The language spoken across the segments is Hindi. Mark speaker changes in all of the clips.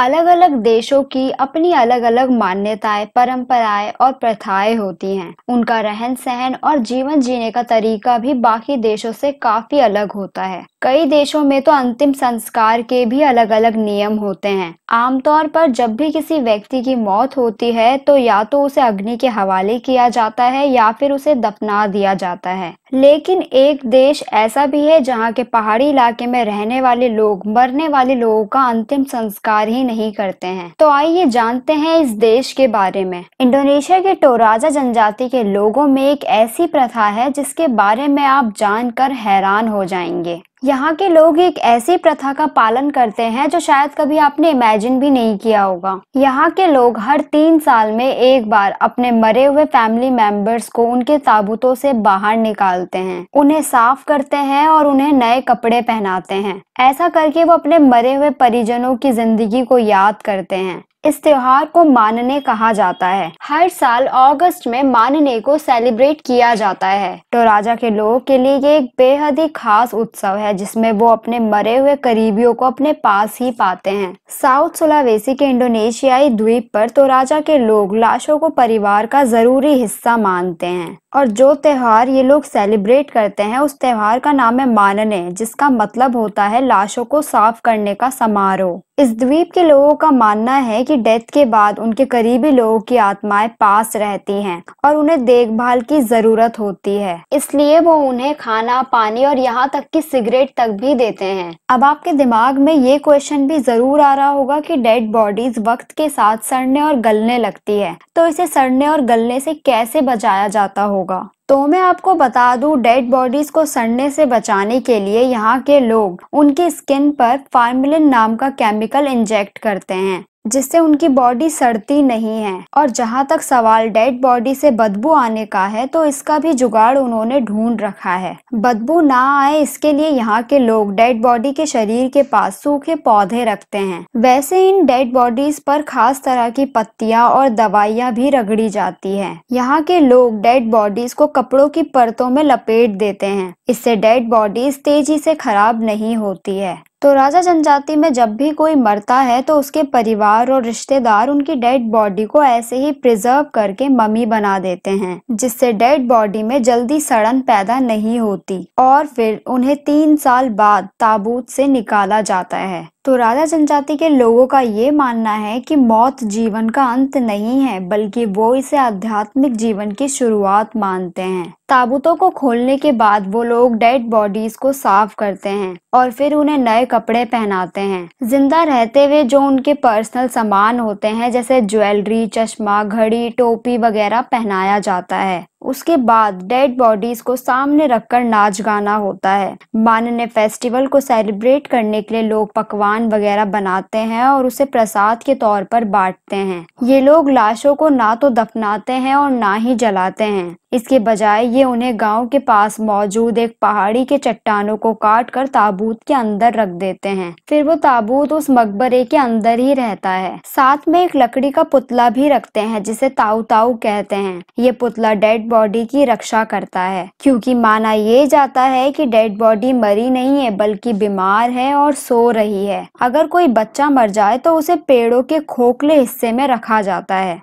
Speaker 1: अलग अलग देशों की अपनी अलग अलग मान्यताएं परंपराएं और प्रथाएं होती हैं उनका रहन सहन और जीवन जीने का तरीका भी बाकी देशों से काफी अलग होता है कई देशों में तो अंतिम संस्कार के भी अलग अलग नियम होते हैं आमतौर पर जब भी किसी व्यक्ति की मौत होती है तो या तो उसे अग्नि के हवाले किया जाता है या फिर उसे दफना दिया जाता है लेकिन एक देश ऐसा भी है जहाँ के पहाड़ी इलाके में रहने वाले लोग मरने वाले लोगों का अंतिम संस्कार ही नहीं करते हैं तो आइए जानते हैं इस देश के बारे में इंडोनेशिया के टोराजा जनजाति के लोगों में एक ऐसी प्रथा है जिसके बारे में आप जानकर हैरान हो जाएंगे यहाँ के लोग एक ऐसी प्रथा का पालन करते हैं जो शायद कभी आपने इमेजिन भी नहीं किया होगा यहाँ के लोग हर तीन साल में एक बार अपने मरे हुए फैमिली मेंबर्स को उनके ताबूतों से बाहर निकालते हैं उन्हें साफ करते हैं और उन्हें नए कपड़े पहनाते हैं ऐसा करके वो अपने मरे हुए परिजनों की जिंदगी को याद करते हैं इस त्योहार को मानने कहा जाता है हर साल अगस्त में मानने को सेलिब्रेट किया जाता है तो राजा के लोगों के लिए ये एक बेहद ही खास उत्सव है जिसमें वो अपने मरे हुए करीबियों को अपने पास ही पाते हैं साउथ सोलावेसी के इंडोनेशियाई द्वीप पर तो राजा के लोग लाशों को परिवार का जरूरी हिस्सा मानते हैं और जो त्यौहार ये लोग सेलिब्रेट करते हैं उस त्यौहार का नाम है मानने जिसका मतलब होता है लाशों को साफ करने का समारोह इस द्वीप के लोगों का मानना है की डेथ के बाद उनके करीबी लोगों की आत्माएं पास रहती हैं और उन्हें देखभाल की जरूरत होती है इसलिए वो उन्हें खाना पानी और यहाँ तक कि सिगरेट तक भी देते हैं अब आपके दिमाग में ये क्वेश्चन भी जरूर आ रहा होगा कि डेड बॉडीज वक्त के साथ सड़ने और गलने लगती है तो इसे सड़ने और गलने से कैसे बचाया जाता होगा तो मैं आपको बता दूं डेड बॉडीज को सड़ने से बचाने के लिए यहाँ के लोग उनकी स्किन पर फार्मिलिन नाम का केमिकल इंजेक्ट करते हैं जिससे उनकी बॉडी सड़ती नहीं है और जहां तक सवाल डेड बॉडी से बदबू आने का है तो इसका भी जुगाड़ उन्होंने ढूंढ रखा है बदबू ना आए इसके लिए यहाँ के लोग डेड बॉडी के शरीर के पास सूखे पौधे रखते हैं वैसे इन डेड बॉडीज पर खास तरह की पत्तियां और दवाइयाँ भी रगड़ी जाती है यहाँ के लोग डेड बॉडीज को कपड़ों की परतों में लपेट देते हैं इससे डेड बॉडीज तेजी से खराब नहीं होती है तो राजा जनजाति में जब भी कोई मरता है तो उसके परिवार और रिश्तेदार उनकी डेड बॉडी को ऐसे ही प्रिजर्व करके मम्मी बना देते हैं जिससे डेड बॉडी में जल्दी सड़न पैदा नहीं होती और फिर उन्हें तीन साल बाद ताबूत से निकाला जाता है तो राजा जनजाति के लोगों का ये मानना है कि मौत जीवन का अंत नहीं है बल्कि वो इसे आध्यात्मिक जीवन की शुरुआत मानते हैं ताबूतों को खोलने के बाद वो लोग डेड बॉडीज को साफ करते हैं और फिर उन्हें नए कपड़े पहनाते हैं जिंदा रहते हुए जो उनके पर्सनल सामान होते हैं जैसे ज्वेलरी चश्मा घड़ी टोपी वगैरह पहनाया जाता है उसके बाद डेड बॉडीज को सामने रखकर नाच गाना होता है मानने फेस्टिवल को सेलिब्रेट करने के लिए लोग पकवान वगैरह बनाते हैं और उसे प्रसाद के तौर पर बांटते हैं ये लोग लाशों को ना तो दफनाते हैं और ना ही जलाते हैं इसके बजाय ये उन्हें गांव के पास मौजूद एक पहाड़ी के चट्टानों को काट कर ताबूत के अंदर रख देते हैं फिर वो ताबूत उस मकबरे के अंदर ही रहता है साथ में एक लकड़ी का पुतला भी रखते हैं जिसे ताऊ ताऊ कहते हैं ये पुतला डेड बॉडी की रक्षा करता है क्योंकि माना ये जाता है कि डेड बॉडी मरी नहीं है बल्कि बीमार है और सो रही है अगर कोई बच्चा मर जाए तो उसे पेड़ों के खोखले हिस्से में रखा जाता है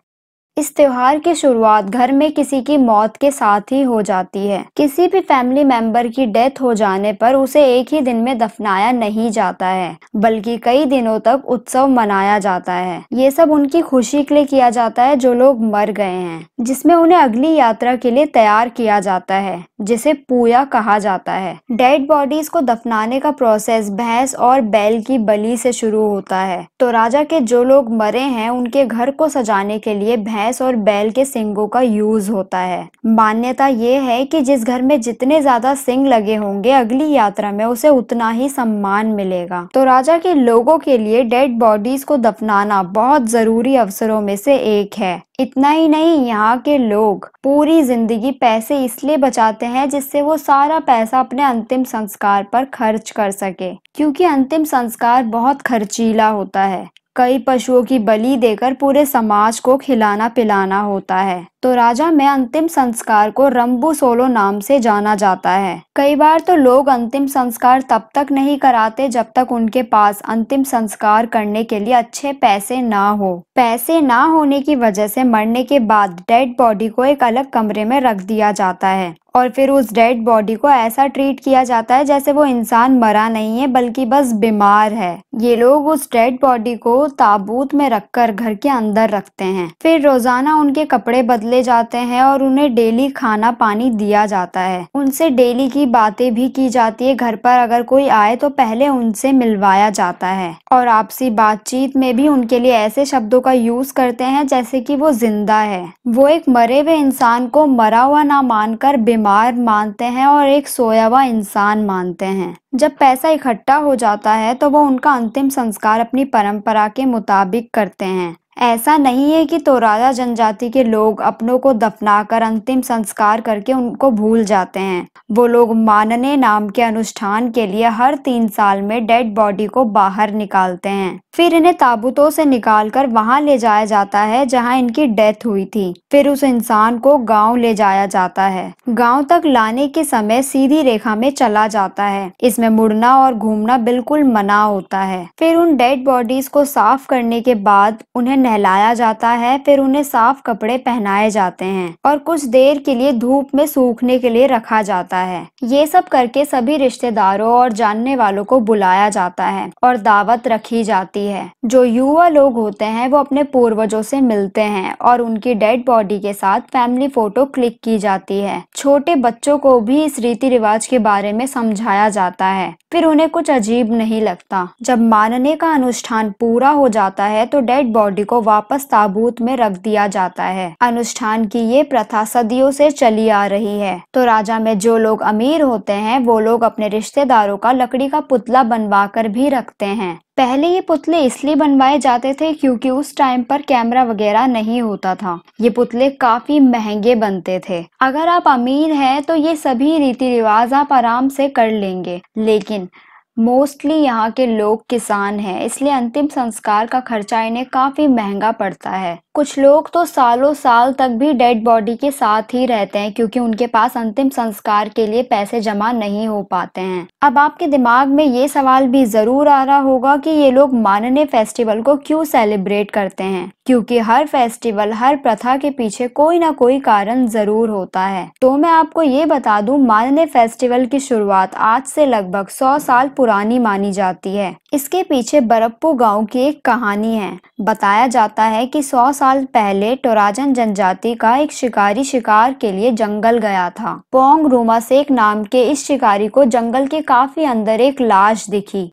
Speaker 1: इस त्योहार की शुरुआत घर में किसी की मौत के साथ ही हो जाती है किसी भी फैमिली मेंबर की डेथ हो जाने पर उसे एक ही दिन में दफनाया नहीं जाता है बल्कि कई दिनों तक उत्सव मनाया जाता है ये सब उनकी खुशी के लिए किया जाता है जो लोग मर गए हैं जिसमें उन्हें अगली यात्रा के लिए तैयार किया जाता है जिसे पूया कहा जाता है डेड बॉडीज को दफनाने का प्रोसेस भैंस और बैल की बलि से शुरू होता है तो राजा के जो लोग मरे हैं उनके घर को सजाने के लिए भैंस भैंस और बैल के सिंगों का यूज होता है मान्यता ये है कि जिस घर में जितने ज्यादा सिंग लगे होंगे अगली यात्रा में उसे उतना ही सम्मान मिलेगा तो राजा के लोगों के लिए डेड बॉडीज को दफनाना बहुत जरूरी अवसरों में से एक है इतना ही नहीं यहाँ के लोग पूरी जिंदगी पैसे इसलिए बचाते हैं जिससे वो सारा पैसा अपने अंतिम संस्कार पर खर्च कर सके क्योंकि अंतिम संस्कार बहुत खर्चीला होता है कई पशुओं की बलि देकर पूरे समाज को खिलाना पिलाना होता है तो राजा में अंतिम संस्कार को रंबू सोलो नाम से जाना जाता है कई बार तो लोग अंतिम संस्कार तब तक नहीं कराते जब तक उनके पास अंतिम संस्कार करने के लिए अच्छे पैसे ना हो पैसे ना होने की वजह से मरने के बाद डेड बॉडी को एक अलग कमरे में रख दिया जाता है और फिर उस डेड बॉडी को ऐसा ट्रीट किया जाता है जैसे वो इंसान मरा नहीं है बल्कि बस बीमार है ये लोग उस डेड बॉडी को ताबूत में रखकर घर के अंदर रखते हैं फिर रोजाना उनके कपड़े बदले जाते हैं और उन्हें डेली खाना पानी दिया जाता है उनसे डेली की बातें भी की जाती है घर पर अगर कोई आए तो पहले उनसे मिलवाया जाता है और आपसी बातचीत में भी उनके लिए ऐसे शब्दों का यूज करते हैं जैसे कि वो जिंदा है वो एक मरे हुए इंसान को मरा हुआ ना मानकर बीमार बीमार मानते हैं और एक सोया हुआ इंसान मानते हैं जब पैसा इकट्ठा हो जाता है तो वो उनका अंतिम संस्कार अपनी परंपरा के मुताबिक करते हैं ऐसा नहीं है कि तोरादा जनजाति के लोग अपनों को दफनाकर अंतिम संस्कार करके उनको भूल जाते हैं वो लोग मानने नाम के अनुष्ठान के लिए हर तीन साल में डेड बॉडी को बाहर निकालते हैं फिर इन्हें ताबूतों से निकालकर वहां ले जाया जाता है जहां इनकी डेथ हुई थी फिर उस इंसान को गांव ले जाया जाता है गांव तक लाने के समय सीधी रेखा में चला जाता है इसमें मुड़ना और घूमना बिल्कुल मना होता है फिर उन डेड बॉडीज को साफ करने के बाद उन्हें नहलाया जाता है फिर उन्हें साफ कपड़े पहनाए जाते हैं और कुछ देर के लिए धूप में सूखने के लिए रखा जाता है ये सब करके सभी रिश्तेदारों और जानने वालों को बुलाया जाता है और दावत रखी जाती है है जो युवा लोग होते हैं वो अपने पूर्वजों से मिलते हैं और उनकी डेड बॉडी के साथ फैमिली फोटो क्लिक की जाती है छोटे बच्चों को भी इस रीति रिवाज के बारे में समझाया जाता है फिर उन्हें कुछ अजीब नहीं लगता जब मानने का अनुष्ठान पूरा हो जाता है तो डेड बॉडी को वापस ताबूत में रख दिया जाता है अनुष्ठान की ये प्रथा सदियों से चली आ रही है तो राजा में जो लोग अमीर होते हैं वो लोग अपने रिश्तेदारों का लकड़ी का पुतला बनवा कर भी रखते हैं पहले ये पुतले इसलिए बनवाए जाते थे क्योंकि उस टाइम पर कैमरा वगैरह नहीं होता था ये पुतले काफी महंगे बनते थे अगर आप अमीर हैं तो ये सभी रीति रिवाज आप आराम से कर लेंगे लेकिन लेकिन मोस्टली यहाँ के लोग किसान हैं इसलिए अंतिम संस्कार का खर्चा इन्हें काफ़ी महंगा पड़ता है कुछ लोग तो सालों साल तक भी डेड बॉडी के साथ ही रहते हैं क्योंकि उनके पास अंतिम संस्कार के लिए पैसे जमा नहीं हो पाते हैं अब आपके दिमाग में ये सवाल भी जरूर आ रहा होगा कि ये लोग मानने फेस्टिवल को क्यों सेलिब्रेट करते हैं क्योंकि हर फेस्टिवल हर प्रथा के पीछे कोई ना कोई कारण जरूर होता है तो मैं आपको ये बता दूं मानने फेस्टिवल की शुरुआत आज से लगभग सौ साल पुरानी मानी जाती है इसके पीछे बरप्पू गाँव की एक कहानी है बताया जाता है की सौ साल साल पहले टोराजन जनजाति का एक शिकारी शिकार के लिए जंगल गया था पोंग शेख नाम के इस शिकारी को जंगल के काफी अंदर एक लाश दिखी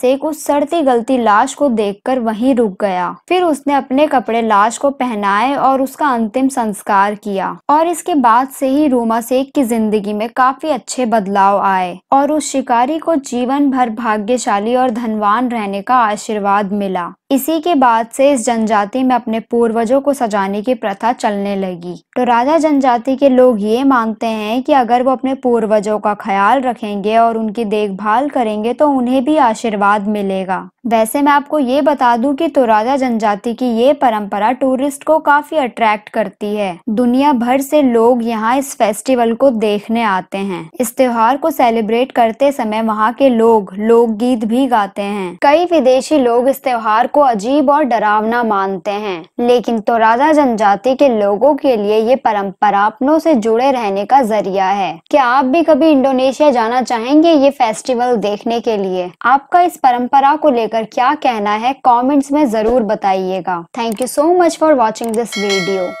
Speaker 1: शेख उस सड़ती गलती लाश को देखकर वहीं रुक गया फिर उसने अपने कपड़े लाश को पहनाए और उसका अंतिम संस्कार किया और इसके बाद से ही रूमा शेख की जिंदगी में काफी अच्छे बदलाव आए और उस शिकारी को जीवन भर भाग्यशाली और धनवान रहने का आशीर्वाद मिला इसी के बाद से इस जनजाति में अपने पूर्व पूर्वजों को सजाने की प्रथा चलने लगी तो राजा जनजाति के लोग ये मानते हैं कि अगर वो अपने पूर्वजों का ख्याल रखेंगे और उनकी देखभाल करेंगे तो उन्हें भी आशीर्वाद मिलेगा वैसे मैं आपको ये बता दूं कि तो राजा जनजाति की ये परंपरा टूरिस्ट को काफी अट्रैक्ट करती है दुनिया भर से लोग यहाँ इस फेस्टिवल को देखने आते हैं इस त्योहार को सेलिब्रेट करते समय वहाँ के लोग लोकगीत भी गाते हैं कई विदेशी लोग इस त्योहार को अजीब और डरावना मानते हैं लेकिन लेकिन तो राजा जनजाति के लोगों के लिए ये परंपरा अपनों से जुड़े रहने का जरिया है क्या आप भी कभी इंडोनेशिया जाना चाहेंगे ये फेस्टिवल देखने के लिए आपका इस परंपरा को लेकर क्या कहना है कमेंट्स में जरूर बताइएगा thank you so much for watching this video